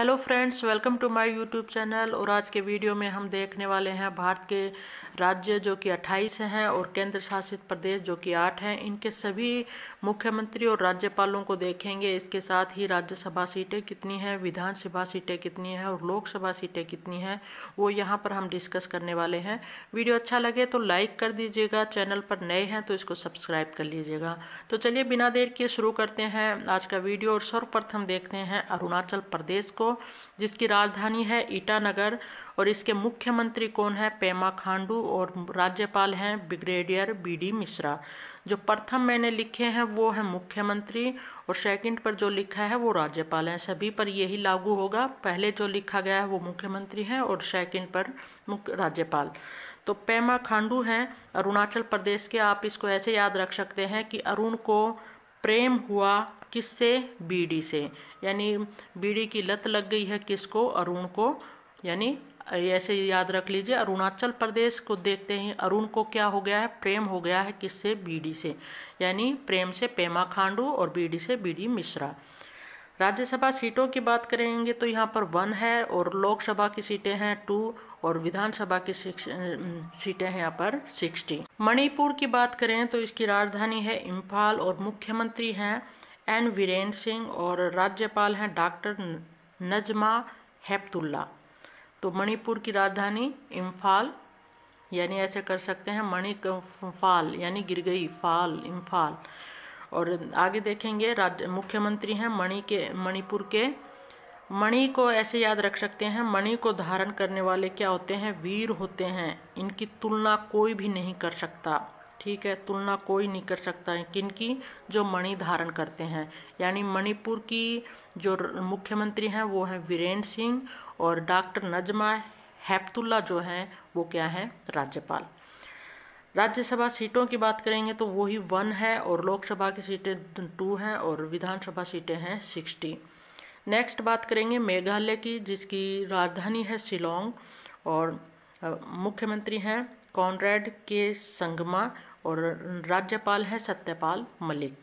Hello friends welcome to my YouTube channel और आज के वीडियो में हम देखने वाले हैं भारत के राज्य जो कि 28 हैं और केंद्र शासित प्रदेश जो कि 8 हैं इनके सभी मुख्यमंत्री और राज्यपालों को देखेंगे इसके साथ ही राज्यसभा सीटें कितनी हैं विधानसभा सीटें कितनी हैं और लोकसभा सीटें कितनी हैं वो यहाँ पर हम डिस्कस करने वाले हैं वीडियो अच्छा लगे तो लाइक कर दीजिएगा चैनल पर नए हैं तो इसको सब्सक्राइब कर लीजिएगा तो चलिए बिना देर किए शुरू करते हैं आज का वीडियो और सर्वप्रथम देखते हैं अरुणाचल प्रदेश को जिसकी राजधानी है ईटानगर और इसके मुख्यमंत्री कौन है पेमा खांडू और राज्यपाल हैं ब्रिगेडियर बीडी मिश्रा जो प्रथम मैंने लिखे हैं वो है मुख्यमंत्री और सेकंड पर जो लिखा है वो राज्यपाल हैं सभी पर यही लागू होगा पहले जो लिखा गया है वो मुख्यमंत्री हैं और सेकंड पर मुख्य राज्यपाल तो पेमा खांडू हैं अरुणाचल प्रदेश के आप इसको ऐसे याद रख सकते हैं कि अरुण को प्रेम हुआ किससे बीड़ी से यानी बीड़ी की लत लग गई है किसको अरुण को यानी ऐसे याद रख लीजिए अरुणाचल प्रदेश को देखते ही अरुण को क्या हो गया है प्रेम हो गया है किससे बीडी से यानी प्रेम से पेमा खांडू और बीडी से बीडी मिश्रा राज्यसभा सीटों की बात करेंगे तो यहाँ पर वन है और लोकसभा की सीटें हैं टू और विधानसभा की सीटें हैं यहाँ पर सिक्सटी मणिपुर की बात करें तो इसकी राजधानी है इम्फाल और मुख्यमंत्री हैं एन वीरेन सिंह और राज्यपाल हैं डॉक्टर नजमा हेप्तुल्ला तो मणिपुर की राजधानी इम्फाल यानी ऐसे कर सकते हैं मणि फाल यानी गिर गई फाल इम्फाल और आगे देखेंगे राज्य मुख्यमंत्री हैं मणि के मणिपुर के मणि को ऐसे याद रख सकते हैं मणि को धारण करने वाले क्या होते हैं वीर होते हैं इनकी तुलना कोई भी नहीं कर सकता ठीक है तुलना कोई नहीं कर सकता है किन की जो मणि धारण करते हैं यानी मणिपुर की जो मुख्यमंत्री हैं वो हैं वीरेंद्र सिंह और डॉक्टर नजमा हैप्तुल्ला जो हैं वो क्या हैं राज्यपाल राज्यसभा सीटों की बात करेंगे तो वो ही वन है और लोकसभा की सीटें टू हैं और विधानसभा सीटें हैं सिक्सटी नेक्स्ट बात करेंगे मेघालय की जिसकी राजधानी है शिलोंग और मुख्यमंत्री हैं कॉनरेड के संगमा और राज्यपाल है सत्यपाल मलिक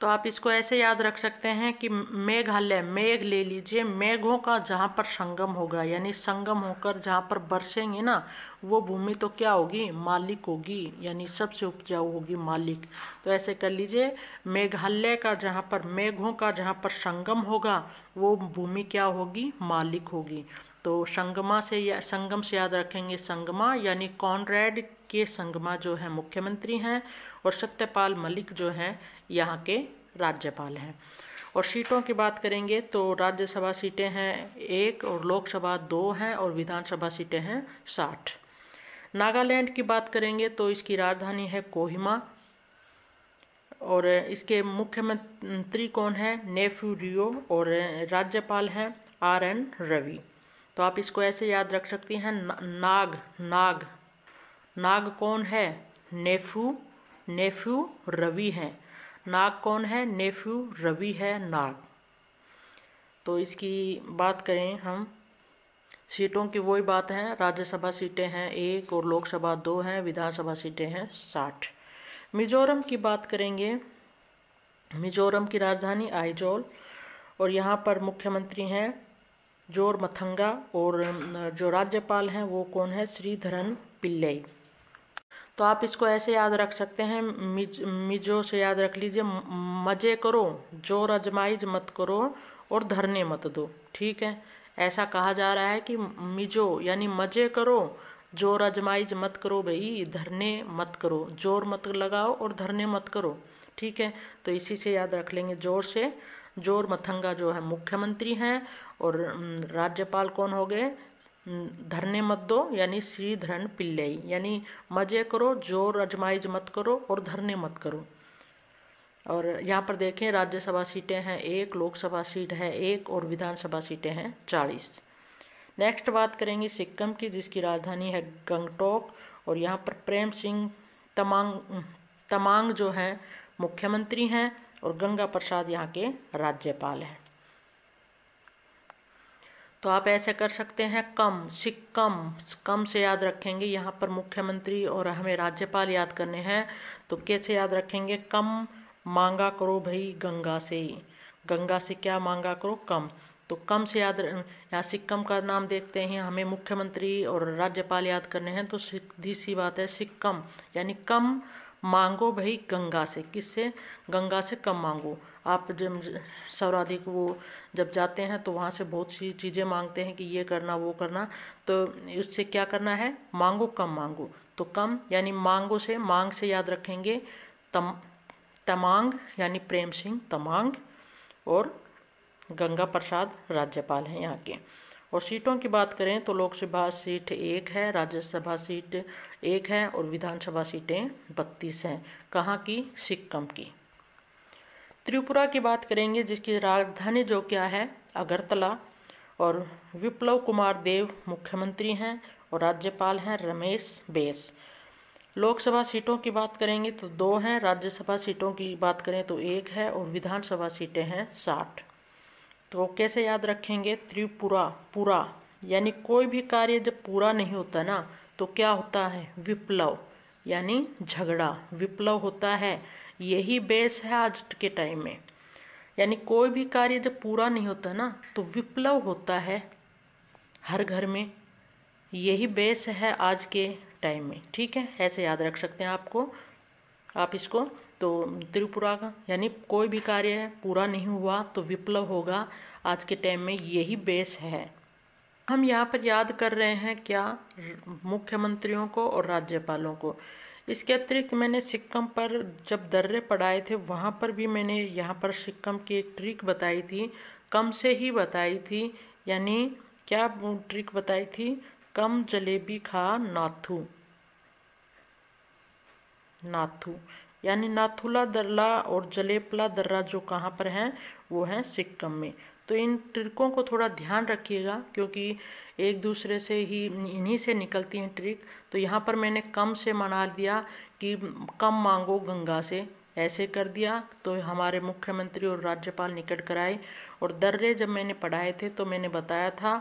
तो आप इसको ऐसे याद रख सकते हैं कि मेघालय मेघ ले लीजिए मेघों का जहाँ पर संगम होगा यानी संगम होकर जहाँ पर बरसेंगे ना वो भूमि तो क्या होगी मालिक होगी यानी सबसे उपजाऊ होगी मालिक तो ऐसे कर लीजिए मेघालय का जहाँ पर मेघों का जहाँ पर संगम होगा वो भूमि क्या होगी मालिक होगी तो संगमा से या संगम से याद रखेंगे संगमा यानी कॉनरेड के संगमा जो है मुख्यमंत्री हैं और सत्यपाल मलिक जो हैं यहाँ के राज्यपाल हैं और सीटों की बात करेंगे तो राज्यसभा सीटें हैं एक और लोकसभा दो हैं और विधानसभा सीटें हैं साठ नागालैंड की बात करेंगे तो इसकी राजधानी है कोहिमा और इसके मुख्यमंत्री कौन है नेफ्यू रियो और राज्यपाल हैं आर एन रवि तो आप इसको ऐसे याद रख सकती हैं नाग नाग नाग कौन है नेफ्यू नेफ्यू रवि हैं नाग कौन है नेफ्यू रवि है नाग तो इसकी बात करें हम सीटों की वही बात है राज्यसभा सीटें हैं एक और लोकसभा दो हैं विधानसभा सीटें हैं साठ मिजोरम की बात करेंगे मिजोरम की राजधानी आइजोल और यहाँ पर मुख्यमंत्री हैं जोर मथंगा और जो राज्यपाल हैं वो कौन है श्रीधरन पिल्लई तो आप इसको ऐसे याद रख सकते हैं मिज मिजो से याद रख लीजिए मज़े करो जोर अजमाइज मत करो और धरने मत दो ठीक है ऐसा कहा जा रहा है कि मिजो यानी मज़े करो जोर अजमाइज मत करो भई धरने मत करो जोर मत लगाओ और धरने मत करो ठीक है तो इसी से याद रख लेंगे जोर से जोर मथंगा जो है मुख्यमंत्री हैं और राज्यपाल कौन हो गए धरने मत दो यानी श्री धरण पिल्लई यानी मजे करो जोर अजमाइज मत करो और धरने मत करो और यहाँ पर देखें राज्यसभा सीटें हैं एक लोकसभा सीट है एक और विधानसभा सीटें हैं चालीस नेक्स्ट बात करेंगे सिक्किम की जिसकी राजधानी है गंगटोक और यहाँ पर प्रेम सिंह तमांग तमांग जो हैं मुख्यमंत्री हैं और गंगा प्रसाद यहाँ के राज्यपाल हैं तो आप ऐसे कर सकते हैं कम सिक्कम कम से याद रखेंगे यहाँ पर मुख्यमंत्री और हमें राज्यपाल याद करने हैं तो कैसे याद रखेंगे कम मांगा करो भाई गंगा से गंगा से क्या मांगा करो कम तो कम से याद या सिक्कम का नाम देखते हैं हमें मुख्यमंत्री और राज्यपाल याद करने हैं तो सीधी सी बात है सिक्कम यानी कम मांगो भाई गंगा से किससे गंगा से कम मांगो आप जब सौराधिक वो जब जाते हैं तो वहाँ से बहुत सी चीज़ें मांगते हैं कि ये करना वो करना तो उससे क्या करना है मांगो कम मांगो तो कम यानी मांगो से मांग से याद रखेंगे तम तमांग यानी प्रेम सिंह तमांग और गंगा प्रसाद राज्यपाल हैं यहाँ के और सीटों की बात करें तो लोकसभा सीट एक है राज्यसभा सीट एक है और विधानसभा सीटें बत्तीस हैं कहाँ की सिक्किम की त्रिपुरा की बात करेंगे जिसकी राजधानी जो क्या है अगरतला और विप्लव कुमार देव मुख्यमंत्री हैं और राज्यपाल हैं रमेश बेस लोकसभा सीटों की बात करेंगे तो दो हैं राज्यसभा सीटों की बात करें तो एक है और विधानसभा सीटें हैं साठ तो कैसे याद रखेंगे त्रिपुरा पूरा यानी कोई भी कार्य जब पूरा नहीं होता ना तो क्या होता है विप्लव यानी झगड़ा विप्लव होता है यही बेस है आज के टाइम में यानी कोई भी कार्य जब पूरा नहीं होता ना तो विप्लव होता है हर घर में यही बेस है आज के टाइम में ठीक है ऐसे याद रख सकते हैं आपको आप इसको तो त्रिपुरा का यानी कोई भी कार्य पूरा नहीं हुआ तो विप्लव होगा आज के टाइम में यही बेस है हम यहाँ पर याद कर रहे हैं क्या मुख्यमंत्रियों को और राज्यपालों को इसके अतिरिक्त मैंने सिक्कम पर जब दर्रे पढ़ाए थे वहाँ पर भी मैंने यहाँ पर सिक्कम की एक ट्रिक बताई थी कम से ही बताई थी यानी क्या ट्रिक बताई थी कम जलेबी खा नाथू नाथू यानी नाथुला दर्रा और जलेपला दर्रा जो कहाँ पर हैं वो हैं सिक्कम में तो इन ट्रिकों को थोड़ा ध्यान रखिएगा क्योंकि एक दूसरे से ही इन्हीं से निकलती हैं ट्रिक तो यहाँ पर मैंने कम से मना दिया कि कम मांगो गंगा से ऐसे कर दिया तो हमारे मुख्यमंत्री और राज्यपाल निकट कराए और दर्रे जब मैंने पढ़ाए थे तो मैंने बताया था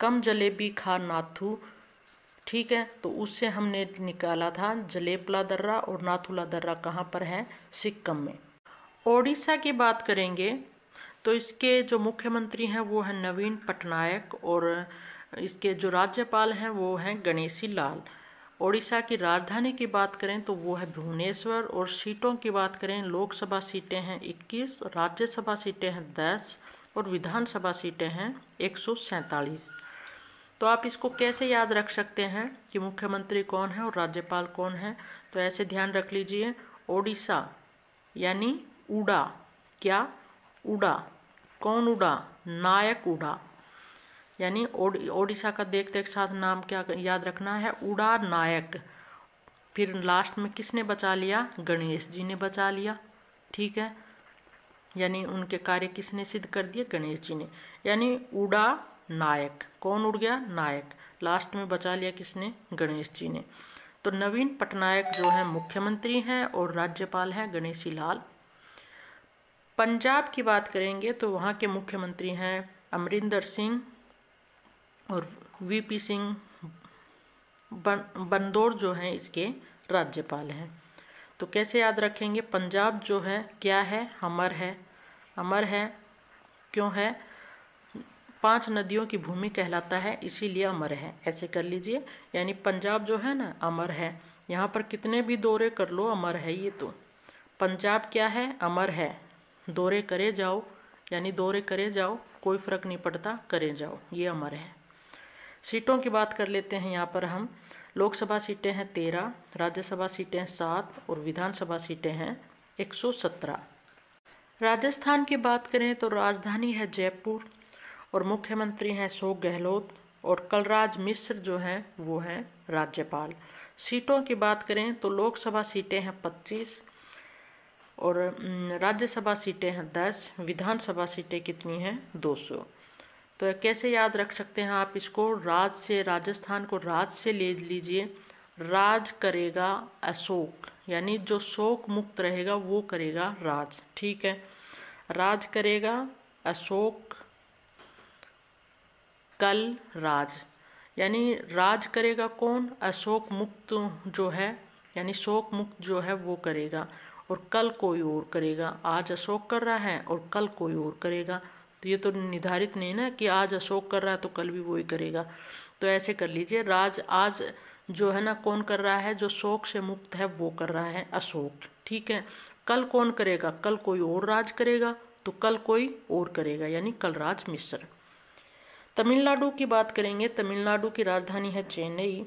कम जलेबी खा नाथू ठीक है तो उससे हमने निकाला था जलेबला दर्रा और नाथुला दर्रा कहाँ पर है सिक्किम में ओडिशा की बात करेंगे तो इसके जो मुख्यमंत्री हैं वो हैं नवीन पटनायक और इसके जो राज्यपाल हैं वो हैं गणेशी लाल ओडिशा की राजधानी की बात करें तो वो है भुवनेश्वर और सीटों की बात करें लोकसभा सीटें हैं 21 राज्यसभा सीटें हैं 10 और विधानसभा सीटें हैं एक तो आप इसको कैसे याद रख सकते हैं कि मुख्यमंत्री कौन है और राज्यपाल कौन है तो ऐसे ध्यान रख लीजिए ओडिशा यानी उड़ा क्या उड़ा कौन उड़ा नायक उड़ा यानी ओडिशा का देखते एक साथ नाम क्या याद रखना है उड़ा नायक फिर लास्ट में किसने बचा लिया गणेश जी ने बचा लिया ठीक है यानी उनके कार्य किसने सिद्ध कर दिए गणेश जी ने यानी उड़ा नायक कौन उड़ गया नायक लास्ट में बचा लिया किसने गणेश जी ने तो नवीन पटनायक जो है मुख्यमंत्री हैं और राज्यपाल हैं गणेशी लाल पंजाब की बात करेंगे तो वहाँ के मुख्यमंत्री हैं अमरिंदर सिंह और वीपी सिंह बन बंदौर जो हैं इसके राज्यपाल हैं तो कैसे याद रखेंगे पंजाब जो है क्या है हमर है अमर है क्यों है पांच नदियों की भूमि कहलाता है इसीलिए अमर है ऐसे कर लीजिए यानी पंजाब जो है ना अमर है यहाँ पर कितने भी दौरे कर लो अमर है ये तो पंजाब क्या है अमर है दौरे करे जाओ यानी दौरे करे जाओ कोई फ़र्क नहीं पड़ता करे जाओ ये अमर है सीटों की बात कर लेते हैं यहाँ पर हम लोकसभा सीटें हैं तेरह राज्यसभा सीटें हैं सात और विधानसभा सीटें हैं एक सौ सत्रह राजस्थान की बात करें तो राजधानी है जयपुर और मुख्यमंत्री हैं अशोक गहलोत और कलराज मिश्र जो हैं वो हैं राज्यपाल सीटों की बात करें तो लोकसभा सीटें हैं पच्चीस और राज्यसभा सीटें हैं दस विधानसभा सीटें कितनी हैं दो सौ तो कैसे याद रख सकते हैं आप इसको राज से राजस्थान को राज से ले लीजिए राज करेगा अशोक यानी जो शोक मुक्त रहेगा वो करेगा राज ठीक है राज करेगा अशोक कल राज यानी राज करेगा कौन अशोक मुक्त जो है यानी शोक मुक्त जो है वो करेगा और कल कोई और करेगा आज अशोक कर रहा है और कल कोई और करेगा तो ये तो निर्धारित नहीं ना कि आज अशोक कर रहा है तो कल भी वो ही करेगा तो ऐसे कर लीजिए राज आज जो है ना कौन कर रहा है जो शोक से मुक्त है वो कर रहा है अशोक ठीक है कल कौन करेगा कल कोई और राज करेगा तो कल कोई और करेगा यानी कलराज मिश्र तमिलनाडु की बात करेंगे तमिलनाडु की राजधानी है चेन्नई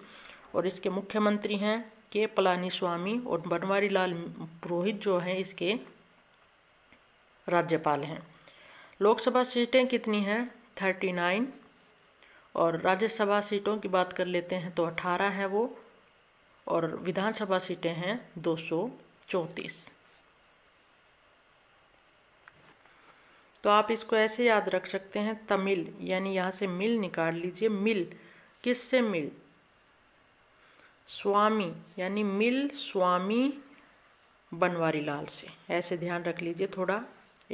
और इसके मुख्यमंत्री हैं के पलानी स्वामी और बनवारी लाल पुरोहित जो हैं इसके राज्यपाल हैं लोकसभा सीटें कितनी हैं थर्टी नाइन और राज्यसभा सीटों की बात कर लेते हैं तो अठारह हैं वो और विधानसभा सीटें हैं दो सौ चौंतीस तो आप इसको ऐसे याद रख सकते हैं तमिल यानी यहाँ से मिल निकाल लीजिए मिल किस से मिल स्वामी यानी मिल स्वामी बनवारी लाल से ऐसे ध्यान रख लीजिए थोड़ा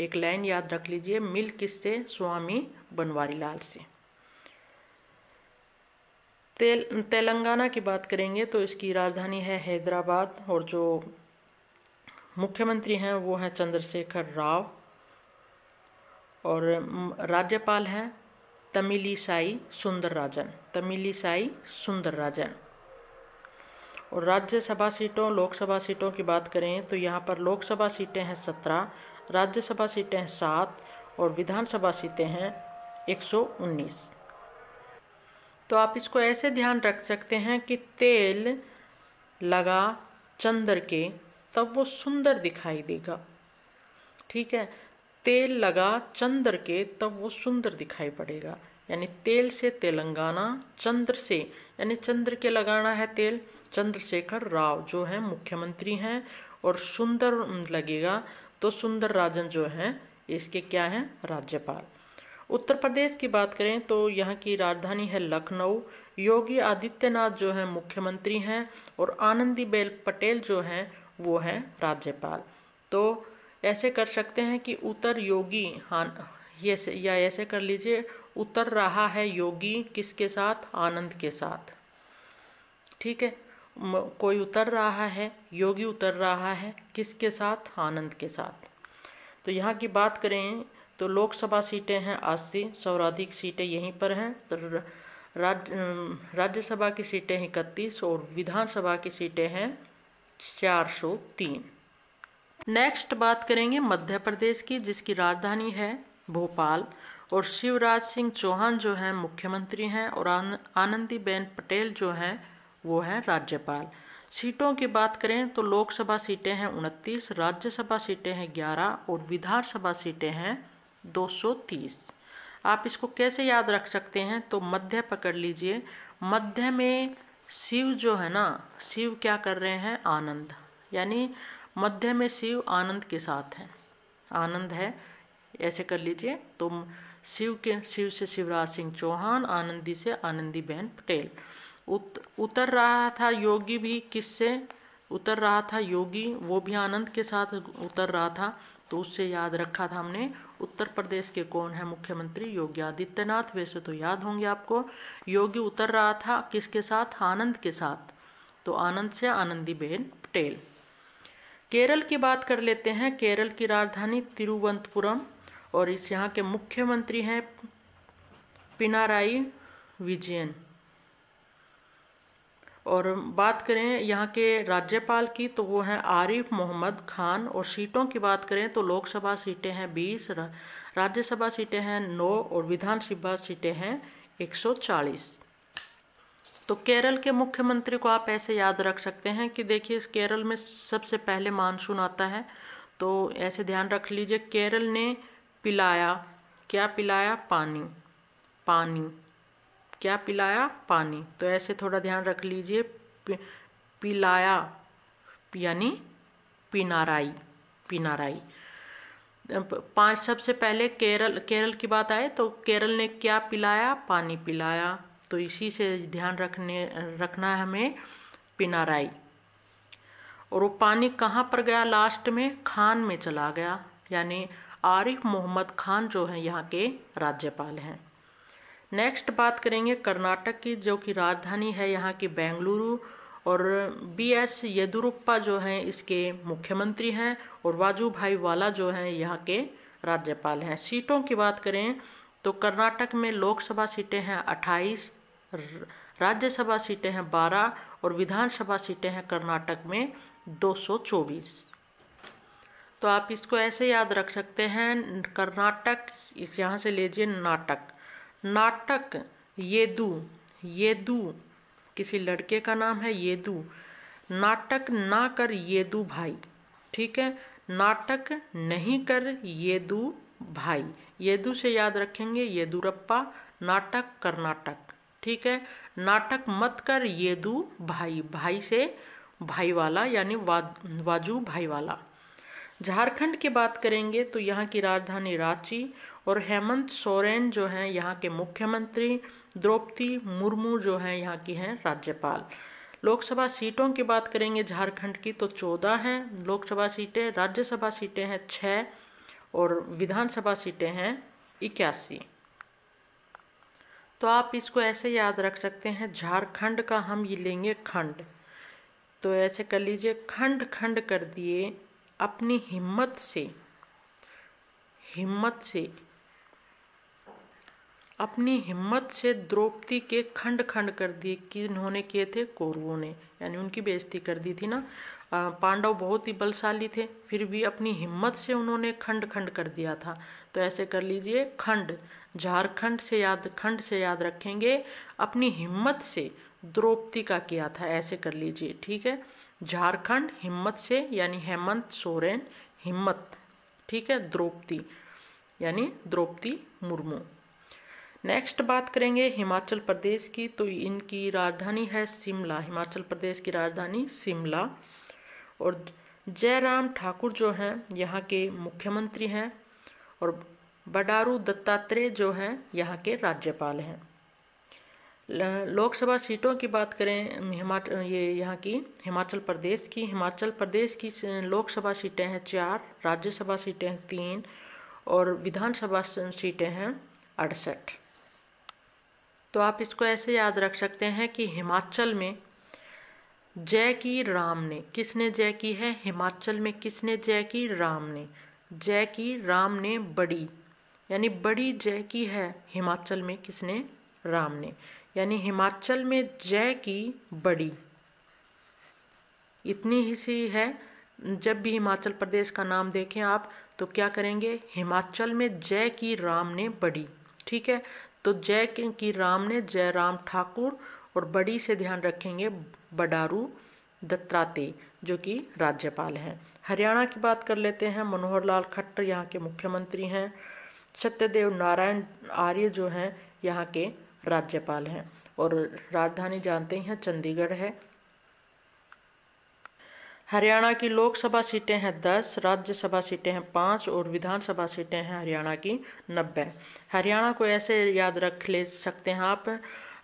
एक लाइन याद रख लीजिए मिल किससे स्वामी बनवारी लाल से तेल तेलंगाना की बात करेंगे तो इसकी राजधानी है हैदराबाद और जो मुख्यमंत्री हैं वो हैं चंद्रशेखर राव और राज्यपाल हैं तमिलीसाई सुंदर राजन तमिलीसाई सुंदर राजन और राज्यसभा सीटों लोकसभा सीटों की बात करें तो यहाँ पर लोकसभा सीटें हैं सत्रह राज्यसभा सीटें हैं सात और विधानसभा सीटें हैं एक तो आप इसको ऐसे ध्यान रख सकते हैं कि तेल लगा चंद्र के तब वो सुंदर दिखाई देगा ठीक है तेल लगा चंद्र के तब वो सुंदर दिखाई पड़ेगा यानी तेल से तेलंगाना चंद्र से यानी चंद्र के लगाना है तेल चंद्रशेखर राव जो है मुख्यमंत्री हैं और सुंदर लगेगा तो सुंदर राजन जो हैं इसके क्या हैं राज्यपाल उत्तर प्रदेश की बात करें तो यहाँ की राजधानी है लखनऊ योगी आदित्यनाथ जो है मुख्यमंत्री हैं और आनंदीबेन पटेल जो हैं वो हैं राज्यपाल तो ऐसे कर सकते हैं कि उतर योगी हाँ ये या ऐसे कर लीजिए उतर रहा है योगी किसके साथ आनंद के साथ ठीक है कोई उतर रहा है योगी उतर रहा है किसके साथ आनंद के साथ तो यहाँ की बात करें तो लोकसभा सीटें हैं अस्सी सर्वाधिक सीटें यहीं पर हैं तो राज्य राज्यसभा की सीटें इकतीस और विधानसभा की सीटें हैं चार सौ तीन नेक्स्ट बात करेंगे मध्य प्रदेश की जिसकी राजधानी है भोपाल और शिवराज सिंह चौहान जो हैं मुख्यमंत्री हैं और आन, आनंदीबेन पटेल जो हैं वो हैं राज्यपाल सीटों की बात करें तो लोकसभा सीटें हैं उनतीस राज्यसभा सीटें हैं ग्यारह और विधानसभा सीटें हैं दो आप इसको कैसे याद रख सकते हैं तो मध्य पकड़ लीजिए मध्य में शिव जो है ना शिव क्या कर रहे हैं आनंद यानी मध्य में शिव आनंद के साथ हैं आनंद है ऐसे कर लीजिए तो शिव के शिव से शिवराज सिंह चौहान आनंदी से आनंदी बहन पटेल उत, उतर रहा था योगी भी किससे उतर रहा था योगी वो भी आनंद के साथ उतर रहा था तो उससे याद रखा था हमने उत्तर प्रदेश के कौन है मुख्यमंत्री योगी आदित्यनाथ वैसे तो याद होंगे आपको योगी उतर रहा था किसके साथ आनंद के साथ तो आनंद से आनंदीबेन पटेल केरल की बात कर लेते हैं केरल की राजधानी तिरुवंतपुरम और इस यहाँ के मुख्यमंत्री हैं पिनाराई विजयन और बात करें यहाँ के राज्यपाल की तो वो हैं आरिफ मोहम्मद खान और सीटों की बात करें तो लोकसभा सीटें हैं बीस राज्यसभा सीटें हैं नौ और विधानसभा सीटें हैं एक सौ चालीस तो केरल के मुख्यमंत्री को आप ऐसे याद रख सकते हैं कि देखिए केरल में सबसे पहले मानसून आता है तो ऐसे ध्यान रख लीजिए केरल ने पिलाया क्या पिलाया पानी पानी क्या पिलाया पानी तो ऐसे थोड़ा ध्यान रख लीजिए पिलाया यानी पिनाराई पिनाराई पांच सबसे पहले केरल केरल की बात आए तो केरल ने क्या पिलाया पानी पिलाया तो इसी से ध्यान रखने रखना है हमें पिनाराई और वो पानी कहाँ पर गया लास्ट में खान में चला गया यानी आरिफ मोहम्मद खान जो हैं यहाँ के राज्यपाल हैं नेक्स्ट बात करेंगे कर्नाटक की जो कि राजधानी है यहाँ की बेंगलुरु और बी एस येदुरप्पा जो हैं इसके मुख्यमंत्री हैं और वाजू भाई वाला जो हैं यहाँ के राज्यपाल हैं सीटों की बात करें तो कर्नाटक में लोकसभा सीटें हैं 28, राज्यसभा सीटें हैं 12 और विधानसभा सीटें हैं कर्नाटक में 224। तो आप इसको ऐसे याद रख सकते हैं कर्नाटक यहाँ से लीजिए नाटक नाटक येदू येदू किसी लड़के का नाम है येदू नाटक ना कर येदू भाई ठीक है नाटक नहीं कर येदू भाई येदू से याद रखेंगे येदुरप्पा नाटक कर्नाटक ठीक है नाटक मत कर येदू भाई भाई से भाई वाला यानी वा, वाजू भाई वाला झारखंड की बात करेंगे तो यहाँ की राजधानी रांची और हेमंत सोरेन जो हैं यहाँ के मुख्यमंत्री द्रौपदी मुर्मू जो हैं यहाँ की हैं राज्यपाल लोकसभा सीटों की बात करेंगे झारखंड की तो चौदह हैं लोकसभा सीटें राज्यसभा सीटें हैं छः और विधानसभा सीटें हैं इक्यासी तो आप इसको ऐसे याद रख सकते हैं झारखंड का हम ये लेंगे खंड तो ऐसे कर लीजिए खंड खंड कर दिए अपनी हिम्मत से हिम्मत से अपनी हिम्मत से द्रौपदी के खंड खंड कर दिए कि उन्होंने किए थे कौरवों ने यानी उनकी बेइज्जती कर दी थी ना पांडव बहुत ही बलशाली थे फिर भी अपनी हिम्मत से उन्होंने खंड खंड कर दिया था तो ऐसे कर लीजिए खंड झारखंड से याद खंड से याद रखेंगे अपनी हिम्मत से द्रौपदी का किया था ऐसे कर लीजिए ठीक है झारखंड हिम्मत से यानी हेमंत सोरेन हिम्मत ठीक है द्रौपदी यानी द्रौपदी मुर्मू नेक्स्ट बात करेंगे हिमाचल प्रदेश की तो इनकी राजधानी है शिमला हिमाचल प्रदेश की राजधानी शिमला और जयराम ठाकुर जो हैं यहाँ के मुख्यमंत्री हैं और बडारू दत्तात्रेय जो हैं यहाँ के राज्यपाल हैं लोकसभा सीटों की बात करें हिमाचल ये यहाँ की हिमाचल प्रदेश की हिमाचल प्रदेश की लोकसभा सीटें हैं चार राज्यसभा सीटें हैं तीन और विधानसभा सीटें हैं अड़सठ तो आप इसको ऐसे याद रख सकते हैं कि हिमाचल में जय की राम ने किसने जय की है हिमाचल में किसने जय की राम ने जय की राम ने बड़ी यानी बड़ी जय की है हिमाचल में किसने राम ने यानी हिमाचल में जय की बड़ी इतनी ही सी है जब भी हिमाचल प्रदेश का नाम देखें आप तो क्या करेंगे हिमाचल में जय की राम ने बड़ी ठीक है तो जय की राम ने जय राम ठाकुर और बड़ी से ध्यान रखेंगे बडारू दत्तात्रेय जो कि राज्यपाल हैं हरियाणा की बात कर लेते हैं मनोहर लाल खट्टर यहाँ के मुख्यमंत्री हैं सत्यदेव नारायण आर्य जो हैं यहाँ के राज्यपाल हैं और राजधानी जानते हैं चंडीगढ़ है हरियाणा की लोकसभा सीटें हैं दस राज्यसभा सीटें हैं पाँच और विधानसभा सीटें हैं हरियाणा की नब्बे हरियाणा को ऐसे याद रख ले सकते हैं आप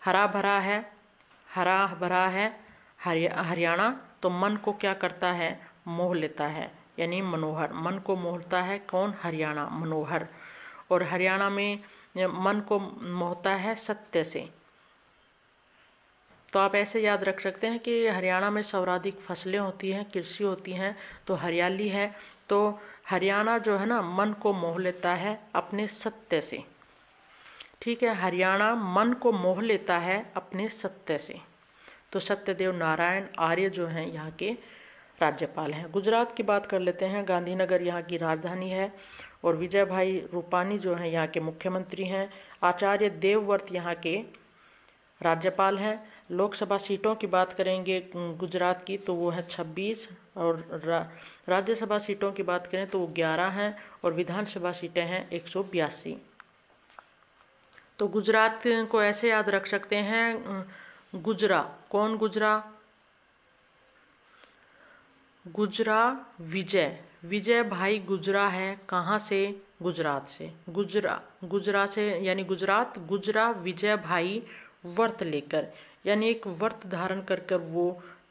हरा भरा है हरा भरा है हरियाणा तो मन को क्या करता है मोह लेता है यानी मनोहर मन को मोहता है कौन हरियाणा मनोहर और हरियाणा में मन को मोहता है सत्य से तो आप ऐसे याद रख सकते हैं कि हरियाणा में सर्वाधिक फसलें होती हैं कृषि होती हैं तो हरियाली है तो हरियाणा जो है ना मन को मोह लेता है अपने सत्य से ठीक है हरियाणा मन को मोह लेता है अपने सत्य से तो सत्यदेव नारायण आर्य जो हैं यहाँ के राज्यपाल हैं गुजरात की बात कर लेते हैं गांधीनगर यहाँ की राजधानी है और विजय भाई रूपानी जो हैं यहाँ के मुख्यमंत्री हैं आचार्य देवव्रत यहाँ के राज्यपाल हैं लोकसभा सीटों की बात करेंगे गुजरात की तो वो है छब्बीस और रा, राज्यसभा सीटों की बात करें तो वो ग्यारह हैं और विधानसभा सीटें हैं एक तो गुजरात को ऐसे याद रख सकते हैं गुजरा कौन गुजरा गुजरा विजय विजय भाई गुजरा है कहाँ से गुजरात से गुजरा गुजरा से यानी गुजरात गुजरा विजय भाई व्रत लेकर यानी एक व्रत धारण कर कर वो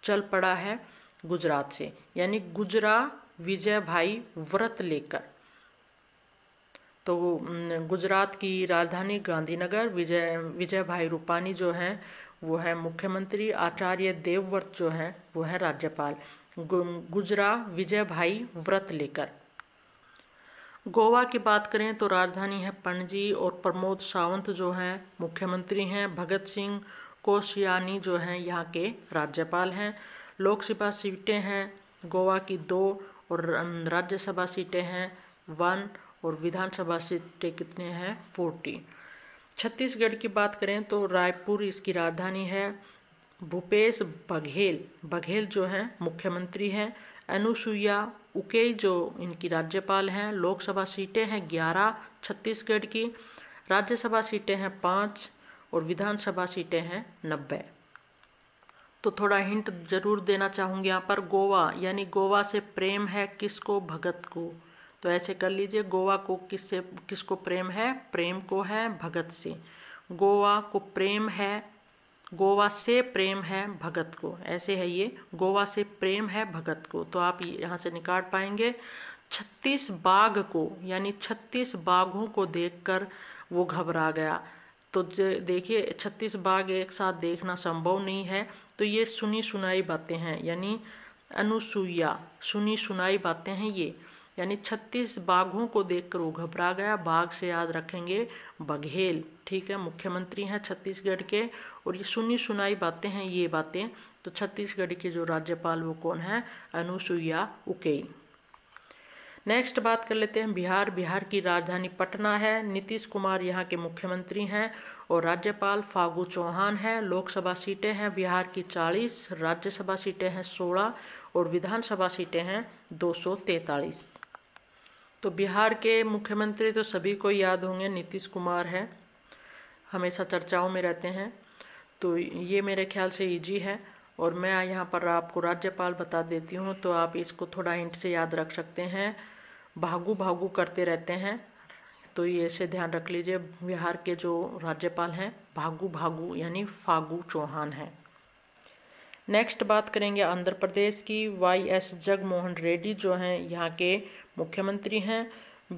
चल पड़ा है गुजरात से यानी गुजरा विजय भाई व्रत लेकर तो गुजरात की राजधानी गांधीनगर विजय विजय भाई रूपानी जो हैं वो है मुख्यमंत्री आचार्य देवव्रत जो हैं वो है राज्यपाल गुजरा विजय भाई व्रत लेकर गोवा की बात करें तो राजधानी है पणजी और प्रमोद सावंत जो हैं मुख्यमंत्री हैं भगत सिंह कोशियानी जो हैं यहाँ के राज्यपाल हैं लोकसभा सीटें हैं गोवा की दो और राज्यसभा सीटें हैं वन और विधानसभा सीटें कितने हैं फोर्टी छत्तीसगढ़ की बात करें तो रायपुर इसकी राजधानी है भूपेश बघेल बघेल जो हैं मुख्यमंत्री हैं अनुसुईया उके जो इनकी राज्यपाल हैं लोकसभा सीटें हैं ग्यारह छत्तीसगढ़ की राज्यसभा सीटें हैं पाँच और विधानसभा सीटें हैं नब्बे तो थोड़ा हिंट जरूर देना चाहूँगी यहाँ पर गोवा यानी गोवा से प्रेम है किसको भगत को तो ऐसे कर लीजिए गोवा को किससे किसको प्रेम है प्रेम को है भगत से गोवा को प्रेम है गोवा से प्रेम है भगत को ऐसे है ये गोवा से प्रेम है भगत को तो आप यहाँ से निकाल पाएंगे छत्तीस बाघ को यानी छत्तीस बाघों को देखकर वो घबरा गया तो देखिए छत्तीस बाघ एक साथ देखना संभव नहीं है तो ये सुनी सुनाई बातें हैं यानी अनुसुईया सुनी सुनाई बातें हैं ये यानी छत्तीस बाघों को देखकर वो घबरा गया बाघ से याद रखेंगे बघेल ठीक है मुख्यमंत्री हैं छत्तीसगढ़ के और ये सुनी सुनाई बातें हैं ये बातें तो छत्तीसगढ़ के जो राज्यपाल वो कौन है अनुसुईया उकेई नेक्स्ट बात कर लेते हैं बिहार बिहार की राजधानी पटना है नीतीश कुमार यहाँ के मुख्यमंत्री हैं और राज्यपाल फागू चौहान हैं लोकसभा सीटें हैं बिहार की 40 राज्यसभा सीटें हैं 16 और विधानसभा सीटें हैं 243 तो बिहार के मुख्यमंत्री तो सभी को याद होंगे नीतीश कुमार है हमेशा चर्चाओं में रहते हैं तो ये मेरे ख्याल से ईजी है और मैं यहाँ पर आपको राज्यपाल बता देती हूँ तो आप इसको थोड़ा इंट से याद रख सकते हैं भागु भागु करते रहते हैं तो ये से ध्यान रख लीजिए बिहार के जो राज्यपाल हैं भागू भागु यानी फागू चौहान हैं नेक्स्ट बात करेंगे आंध्र प्रदेश की वाई एस जगमोहन रेड्डी जो हैं यहाँ के मुख्यमंत्री हैं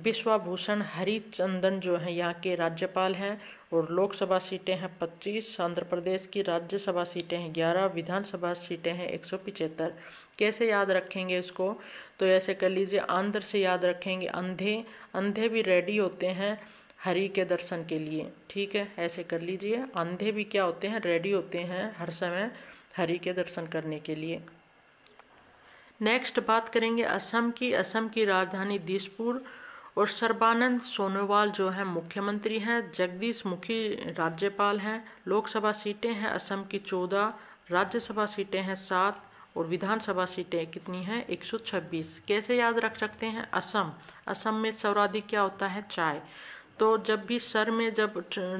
विश्वाभूषण हरिचंदन जो हैं यहाँ के राज्यपाल हैं और लोकसभा सीटें हैं पच्चीस आंध्र प्रदेश की राज्यसभा सीटें हैं ग्यारह विधानसभा सीटें हैं एक सौ पिचहत्तर कैसे याद रखेंगे इसको तो ऐसे कर लीजिए आंध्र से याद रखेंगे अंधे अंधे भी रेडी होते हैं हरि के दर्शन के लिए ठीक है ऐसे कर लीजिए अंधे भी क्या होते हैं रेडी होते हैं हर समय हरि के दर्शन करने के लिए नेक्स्ट बात करेंगे असम की असम की राजधानी दिसपुर और सर्बानंद सोनोवाल जो हैं मुख्यमंत्री हैं जगदीश मुखी राज्यपाल हैं लोकसभा सीटें हैं असम की चौदह राज्यसभा सीटें हैं सात और विधानसभा सीटें कितनी हैं 126 कैसे याद रख सकते हैं असम असम में सौराधिक क्या होता है चाय तो जब भी सर में जब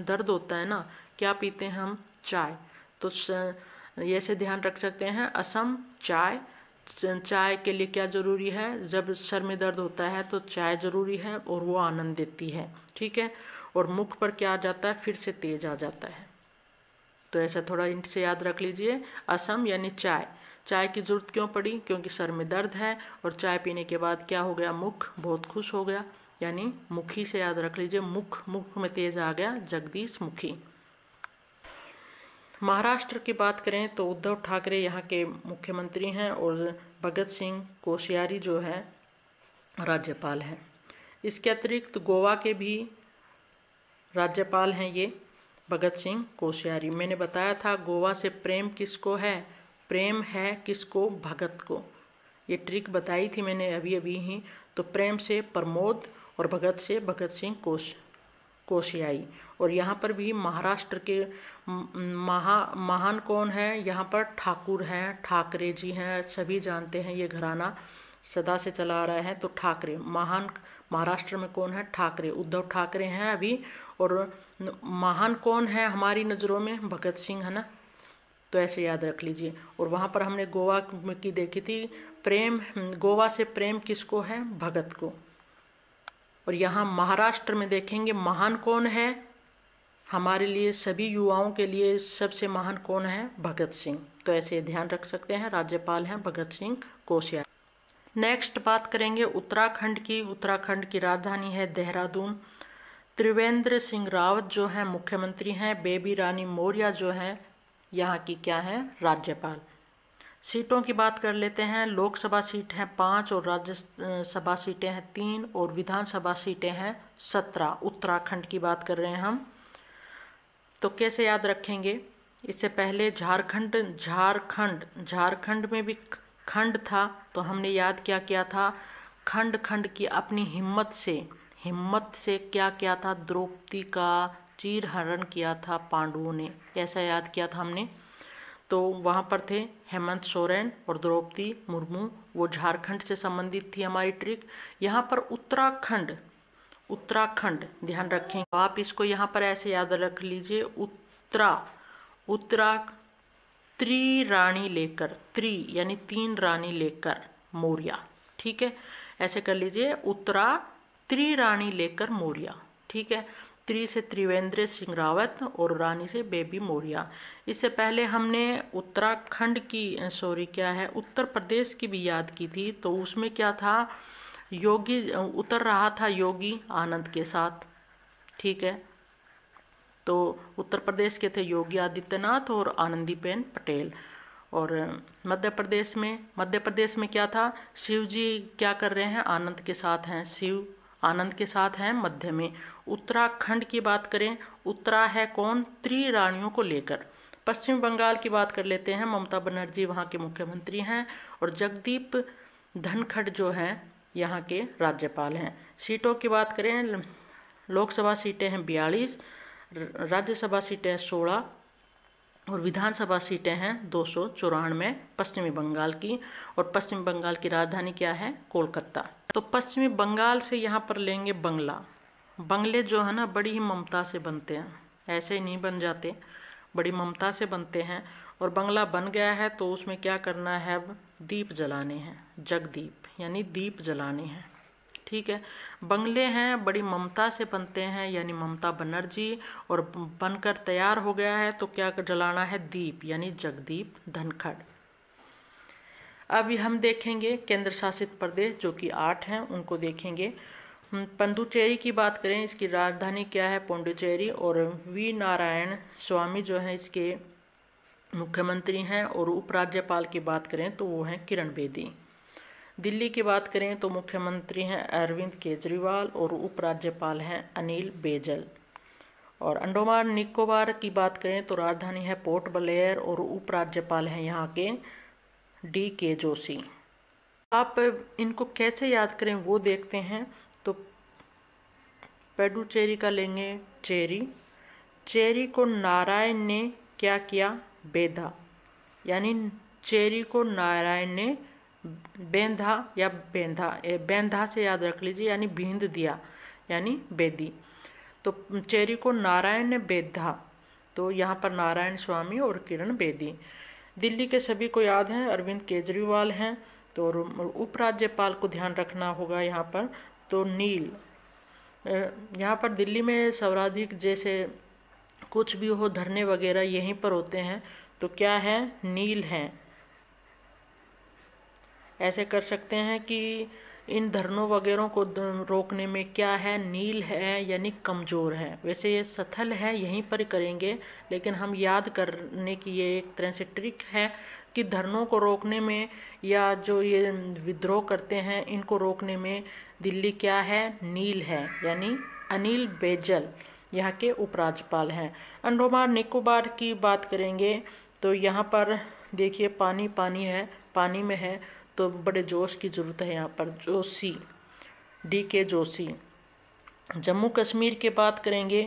दर्द होता है ना क्या पीते हैं हम चाय तो ये से ध्यान रख सकते हैं असम चाय चाय के लिए क्या ज़रूरी है जब सर में दर्द होता है तो चाय ज़रूरी है और वो आनंद देती है ठीक है और मुख पर क्या आ जाता है फिर से तेज आ जाता है तो ऐसा थोड़ा इंट से याद रख लीजिए असम यानी चाय चाय की ज़रूरत क्यों पड़ी क्योंकि सर में दर्द है और चाय पीने के बाद क्या हो गया मुख बहुत खुश हो गया यानी मुखी से याद रख लीजिए मुख मुख में तेज आ गया जगदीश मुखी महाराष्ट्र की बात करें तो उद्धव ठाकरे यहाँ के मुख्यमंत्री हैं और भगत सिंह कोश्यारी जो है राज्यपाल हैं इसके अतिरिक्त गोवा के भी राज्यपाल हैं ये भगत सिंह कोश्यारी मैंने बताया था गोवा से प्रेम किसको है प्रेम है किसको भगत को ये ट्रिक बताई थी मैंने अभी अभी ही तो प्रेम से प्रमोद और भगत से भगत सिंह कोश कोशियाई और यहाँ पर भी महाराष्ट्र के महा महान कौन है यहाँ पर ठाकुर हैं ठाकरे जी हैं सभी जानते हैं ये घराना सदा से चला आ रहा है तो ठाकरे महान महाराष्ट्र में कौन है ठाकरे उद्धव ठाकरे हैं अभी और महान कौन है हमारी नज़रों में भगत सिंह है ना तो ऐसे याद रख लीजिए और वहाँ पर हमने गोवा की देखी थी प्रेम गोवा से प्रेम किसको है भगत को और यहाँ महाराष्ट्र में देखेंगे महान कौन है हमारे लिए सभी युवाओं के लिए सबसे महान कौन है भगत सिंह तो ऐसे ध्यान रख सकते हैं राज्यपाल हैं भगत सिंह कोश्यारी नेक्स्ट बात करेंगे उत्तराखंड की उत्तराखंड की राजधानी है देहरादून त्रिवेंद्र सिंह रावत जो हैं मुख्यमंत्री हैं बेबी रानी मौर्य जो हैं यहाँ की क्या हैं राज्यपाल सीटों की बात कर लेते हैं लोकसभा सीट हैं पाँच और राज्यसभा सीटें हैं तीन और विधानसभा सीटें हैं सत्रह उत्तराखंड की बात कर रहे हैं हम तो कैसे याद रखेंगे इससे पहले झारखंड झारखंड झारखंड में भी खंड था तो हमने याद क्या किया था खंड खंड की अपनी हिम्मत से हिम्मत से क्या किया था द्रौपदी का चीरहरण किया था पांडवों ने ऐसा याद किया था हमने तो वहाँ पर थे हेमंत सोरेन और द्रौपदी मुर्मू वो झारखंड से संबंधित थी हमारी ट्रिक यहाँ पर उत्तराखंड उत्तराखंड ध्यान रखें तो आप इसको यहाँ पर ऐसे याद रख लीजिए उत्तरा उत्तरा त्रि रानी लेकर त्रि यानी तीन रानी लेकर मौर्या ठीक है ऐसे कर लीजिए उत्तरा त्रि रानी लेकर मौर्या ठीक है त्री से त्रिवेंद्र सिंह रावत और रानी से बेबी मौर्या इससे पहले हमने उत्तराखंड की सॉरी क्या है उत्तर प्रदेश की भी याद की थी तो उसमें क्या था योगी उतर रहा था योगी आनंद के साथ ठीक है तो उत्तर प्रदेश के थे योगी आदित्यनाथ और आनंदीबेन पटेल और मध्य प्रदेश में मध्य प्रदेश में क्या था शिव जी क्या कर रहे हैं आनंद के साथ हैं शिव आनंद के साथ हैं मध्य में उत्तराखंड की बात करें उत्तरा है कौन रानियों को लेकर पश्चिम बंगाल की बात कर लेते हैं ममता बनर्जी वहाँ के मुख्यमंत्री हैं और जगदीप धनखड़ जो हैं यहाँ के राज्यपाल हैं सीटों की बात करें लोकसभा सीटें हैं बयालीस राज्यसभा सीटें हैं सोलह और विधानसभा सीटें हैं दो सौ चौरानवे पश्चिमी बंगाल की और पश्चिम बंगाल की राजधानी क्या है कोलकाता तो पश्चिमी बंगाल से यहाँ पर लेंगे बंगला बंगले जो है ना बड़ी ही ममता से बनते हैं ऐसे ही नहीं बन जाते बड़ी ममता से बनते हैं और बंगला बन गया है तो उसमें क्या करना है अब दीप जलाने हैं जगदीप यानी दीप जलाने हैं ठीक है बंगले हैं बड़ी ममता से बनते हैं यानी ममता बनर्जी और बनकर तैयार हो गया है तो क्या जलाना है दीप यानी जगदीप धनखड़ अभी हम देखेंगे केंद्र शासित प्रदेश जो कि आठ हैं उनको देखेंगे पंडुचेरी की बात करें इसकी राजधानी क्या है पोंडुचेरी और वी नारायण स्वामी जो है इसके मुख्यमंत्री हैं और उपराज्यपाल की बात करें तो वो हैं किरण बेदी दिल्ली की बात करें तो मुख्यमंत्री हैं अरविंद केजरीवाल और उपराज्यपाल हैं अनिल बेजल और अंडोमान निकोबार की बात करें तो राजधानी है पोर्ट ब्लेयर और उपराज्यपाल हैं यहाँ के डी के जोशी आप इनको कैसे याद करें वो देखते हैं तो पेडुचेरी का लेंगे चेरी चेरी को नारायण ने क्या किया बेधा यानी चेरी को नारायण ने बेंधा या बेंधा बेंधा से याद रख लीजिए यानी बींद दिया यानी बेदी तो चेरी को नारायण ने बेधा तो यहाँ पर नारायण स्वामी और किरण बेदी दिल्ली के सभी को याद है अरविंद केजरीवाल हैं तो उपराज्यपाल को ध्यान रखना होगा यहाँ पर तो नील यहाँ पर दिल्ली में सर्वाधिक जैसे कुछ भी हो धरने वगैरह यहीं पर होते हैं तो क्या है नील हैं ऐसे कर सकते हैं कि इन धरनों वगैरह को रोकने में क्या है नील है यानी कमज़ोर है वैसे ये सथल है यहीं पर करेंगे लेकिन हम याद करने की ये एक तरह से ट्रिक है कि धरनों को रोकने में या जो ये विद्रोह करते हैं इनको रोकने में दिल्ली क्या है नील है यानी अनिल बेजल यहाँ के उपराज्यपाल हैं अंडोमान निकोबार की बात करेंगे तो यहाँ पर देखिए पानी पानी है पानी में है तो बड़े जोश की ज़रूरत है यहाँ पर जोशी डी के जोशी जम्मू कश्मीर की बात करेंगे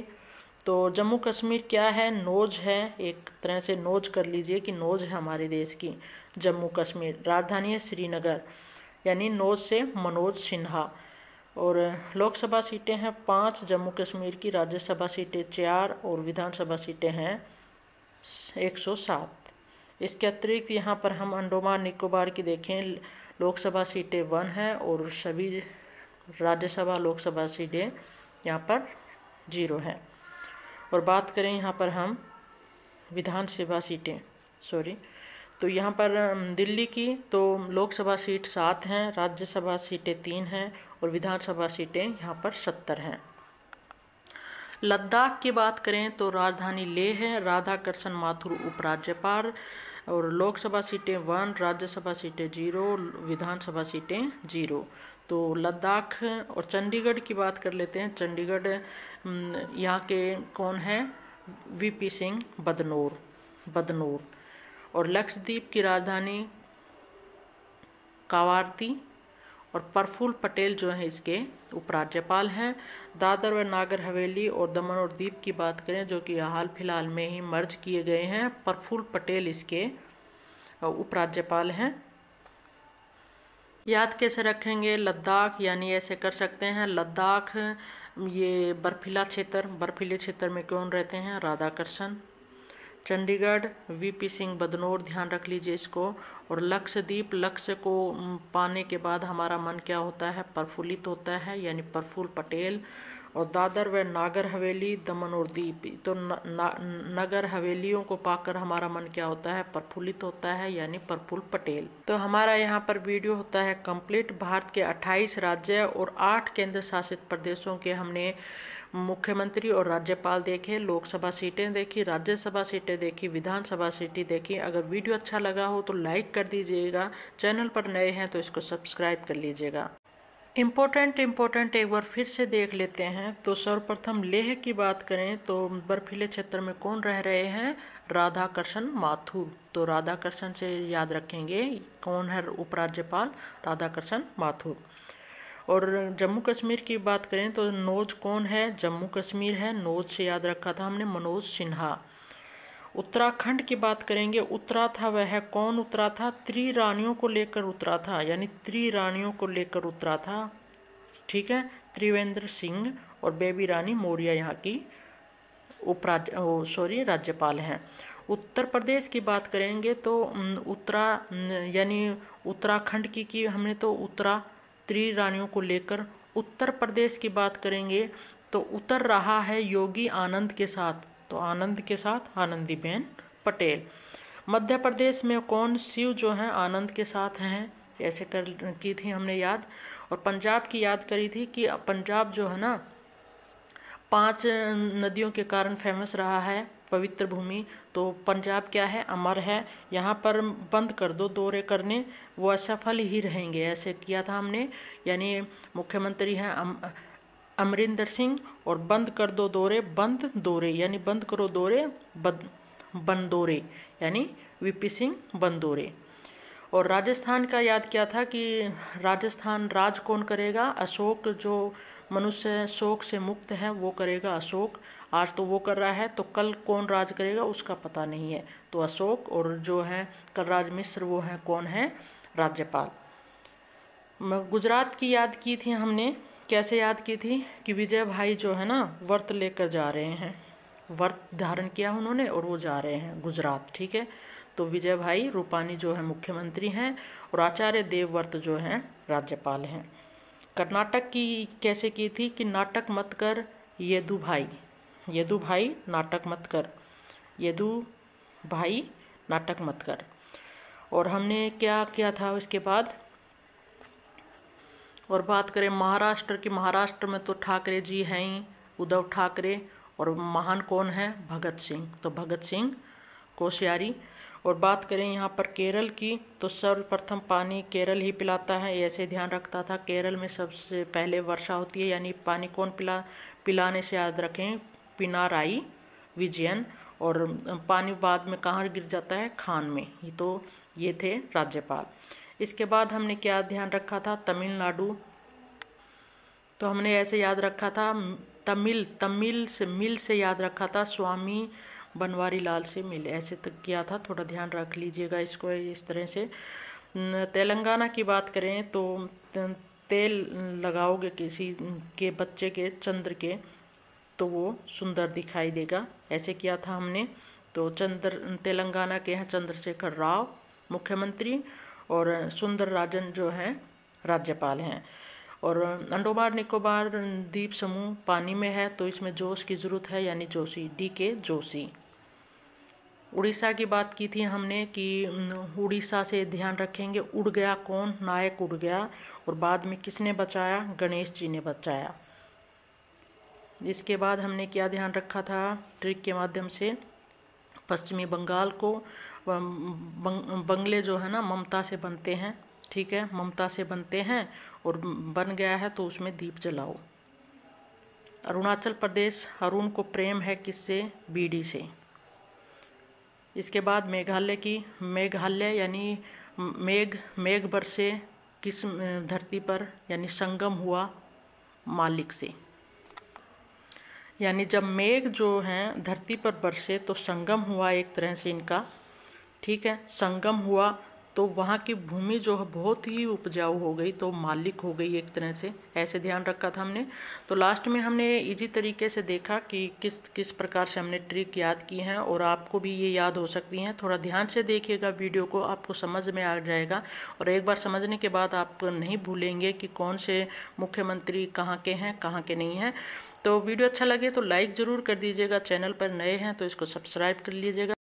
तो जम्मू कश्मीर क्या है नोज है एक तरह से नोज कर लीजिए कि नोज है हमारे देश की जम्मू कश्मीर राजधानी है श्रीनगर यानी नोज से मनोज सिन्हा और लोकसभा सीटें हैं पाँच जम्मू कश्मीर की राज्यसभा सीटें चार और विधानसभा सीटें हैं एक सौ सात इसके अतिरिक्त यहाँ पर हम अंडोमान निकोबार की देखें लोकसभा सीटें वन हैं और सभी राज्यसभा लोकसभा सीटें यहाँ पर जीरो हैं और बात करें यहाँ पर हम विधानसभा सीटें सॉरी तो यहाँ पर दिल्ली की तो लोकसभा सीट सात हैं राज्यसभा सीटें तीन हैं और विधानसभा सीटें यहाँ पर सत्तर हैं लद्दाख की बात करें तो राजधानी लेह है राधा कृष्ण माथुर उपराज्यपाल और लोकसभा सीटें वन राज्यसभा सीटें जीरो विधानसभा सीटें जीरो तो लद्दाख और चंडीगढ़ की बात कर लेते हैं चंडीगढ़ यहाँ के कौन है वीपी सिंह बदनौर बदनौर और लक्षद्वीप की राजधानी कावारती और परफुल पटेल जो हैं इसके उपराज्यपाल हैं दादर व नागर हवेली और दमन और दीप की बात करें जो कि हाल फिलहाल में ही मर्ज किए गए हैं परफुल पटेल इसके उपराज्यपाल हैं याद कैसे रखेंगे लद्दाख यानी ऐसे कर सकते हैं लद्दाख ये बर्फीला क्षेत्र बर्फीले क्षेत्र में कौन रहते हैं राधा कृष्ण चंडीगढ़ वीपी सिंह बदनौर ध्यान रख लीजिए इसको और लक्षद्वीप लक्ष्य को पाने के बाद हमारा मन क्या होता है प्रफुल्लित होता है यानी प्रफुल पटेल और दादर व नागर हवेली दमन और दीप तो न, न, नगर हवेलियों को पाकर हमारा मन क्या होता है प्रफुल्लित होता है यानी प्रफुल पटेल तो हमारा यहाँ पर वीडियो होता है कंप्लीट भारत के 28 राज्य और 8 केंद्र शासित प्रदेशों के हमने मुख्यमंत्री और राज्यपाल देखे लोकसभा सीटें देखी राज्यसभा सीटें देखी विधानसभा सीटें देखी अगर वीडियो अच्छा लगा हो तो लाइक कर दीजिएगा चैनल पर नए हैं तो इसको सब्सक्राइब कर लीजिएगा इम्पोर्टेंट इम्पोर्टेंट एक बार फिर से देख लेते हैं तो सर्वप्रथम लेह की बात करें तो बर्फीले क्षेत्र में कौन रह रहे हैं राधा कृष्ण माथुर तो राधा कृष्ण से याद रखेंगे कौन है उपराज्यपाल राधा कृष्ण माथुर और जम्मू कश्मीर की बात करें तो नोज कौन है जम्मू कश्मीर है नोज से याद रखा था हमने मनोज सिन्हा उत्तराखंड की बात करेंगे उतरा था वह कौन उतरा था त्रि रानियों को लेकर उतरा था यानी त्रि रानियों को लेकर उतरा था ठीक है त्रिवेंद्र सिंह और बेबी रानी मौर्या यहाँ की उपराज सॉरी राज्यपाल हैं उत्तर प्रदेश की बात करेंगे तो उत्तरा यानी उत्तराखंड की की हमने तो उत्तरा त्रि रानियों को लेकर उत्तर प्रदेश की बात करेंगे तो उतर रहा है योगी आनंद के साथ तो आनंद के साथ आनंदीबेन पटेल मध्य प्रदेश में कौन शिव जो हैं आनंद के साथ हैं ऐसे कर की थी हमने याद और पंजाब की याद करी थी कि पंजाब जो है ना पांच नदियों के कारण फेमस रहा है पवित्र भूमि तो पंजाब क्या है अमर है यहाँ पर बंद कर दो दौरे करने वो असफल ही रहेंगे ऐसे किया था हमने यानी मुख्यमंत्री हैं अम, अमरिंदर सिंह और बंद कर दो दौरे बंद दौरे यानी बंद करो दौरे बंद बंदोरे यानी वीपी सिंह बंदोरे और राजस्थान का याद क्या था कि राजस्थान राज कौन करेगा अशोक जो मनुष्य शोक से मुक्त है वो करेगा अशोक आज तो वो कर रहा है तो कल कौन राज करेगा उसका पता नहीं है तो अशोक और जो है कलराज मिश्र वो हैं कौन है राज्यपाल गुजरात की याद की थी हमने कैसे याद की थी कि विजय भाई जो है ना व्रत लेकर जा रहे हैं व्रत धारण किया उन्होंने और वो जा रहे हैं गुजरात ठीक है तो विजय भाई रूपानी जो है मुख्यमंत्री हैं और आचार्य देवव्रत जो हैं राज्यपाल हैं कर्नाटक की कैसे की थी कि नाटक मत कर यदु भाई यदु भाई नाटक मत कर यदु भाई नाटक मत कर और हमने क्या किया था उसके बाद और बात करें महाराष्ट्र की महाराष्ट्र में तो ठाकरे जी हैं ही उद्धव ठाकरे और महान कौन है भगत सिंह तो भगत सिंह कोश्यारी और बात करें यहाँ पर केरल की तो सर्वप्रथम पानी केरल ही पिलाता है ऐसे ध्यान रखता था केरल में सबसे पहले वर्षा होती है यानी पानी कौन पिला पिलाने से याद रखें पिनाराई विजयन और पानी बाद में कहाँ गिर जाता है खान में ये तो ये थे राज्यपाल इसके बाद हमने क्या ध्यान रखा था तमिलनाडु तो हमने ऐसे याद रखा था तमिल तमिल से मिल से याद रखा था स्वामी बनवारी लाल से मिले ऐसे तक किया था थोड़ा ध्यान रख लीजिएगा इसको इस तरह से तेलंगाना की बात करें तो तेल लगाओगे किसी के बच्चे के चंद्र के तो वो सुंदर दिखाई देगा ऐसे किया था हमने तो चंद्र तेलंगाना के हैं चंद्रशेखर राव मुख्यमंत्री और सुंदर राजन जो है राज्यपाल हैं और अंडोबार निकोबार द्वीप समूह पानी में है तो इसमें जोश की ज़रूरत है यानी जोशी डी के जोशी उड़ीसा की बात की थी हमने कि उड़ीसा से ध्यान रखेंगे उड़ गया कौन नायक उड़ गया और बाद में किसने बचाया गणेश जी ने बचाया इसके बाद हमने क्या ध्यान रखा था ट्रिक के माध्यम से पश्चिमी बंगाल को बंगले जो है ना ममता से बनते हैं ठीक है ममता से बनते हैं और बन गया है तो उसमें दीप जलाओ अरुणाचल प्रदेश अरुण को प्रेम है किससे बीडी से इसके बाद मेघालय की मेघालय यानी मेघ मेघ बरसे किस धरती पर यानी संगम हुआ मालिक से यानी जब मेघ जो हैं धरती पर बरसे तो संगम हुआ एक तरह से इनका ठीक है संगम हुआ तो वहाँ की भूमि जो है बहुत ही उपजाऊ हो गई तो मालिक हो गई एक तरह से ऐसे ध्यान रखा था हमने तो लास्ट में हमने इजी तरीके से देखा कि किस किस प्रकार से हमने ट्रिक याद की हैं और आपको भी ये याद हो सकती हैं थोड़ा ध्यान से देखिएगा वीडियो को आपको समझ में आ जाएगा और एक बार समझने के बाद आप नहीं भूलेंगे कि कौन से मुख्यमंत्री कहाँ के हैं कहाँ के नहीं हैं तो वीडियो अच्छा लगे तो लाइक ज़रूर कर दीजिएगा चैनल पर नए हैं तो इसको सब्सक्राइब कर लीजिएगा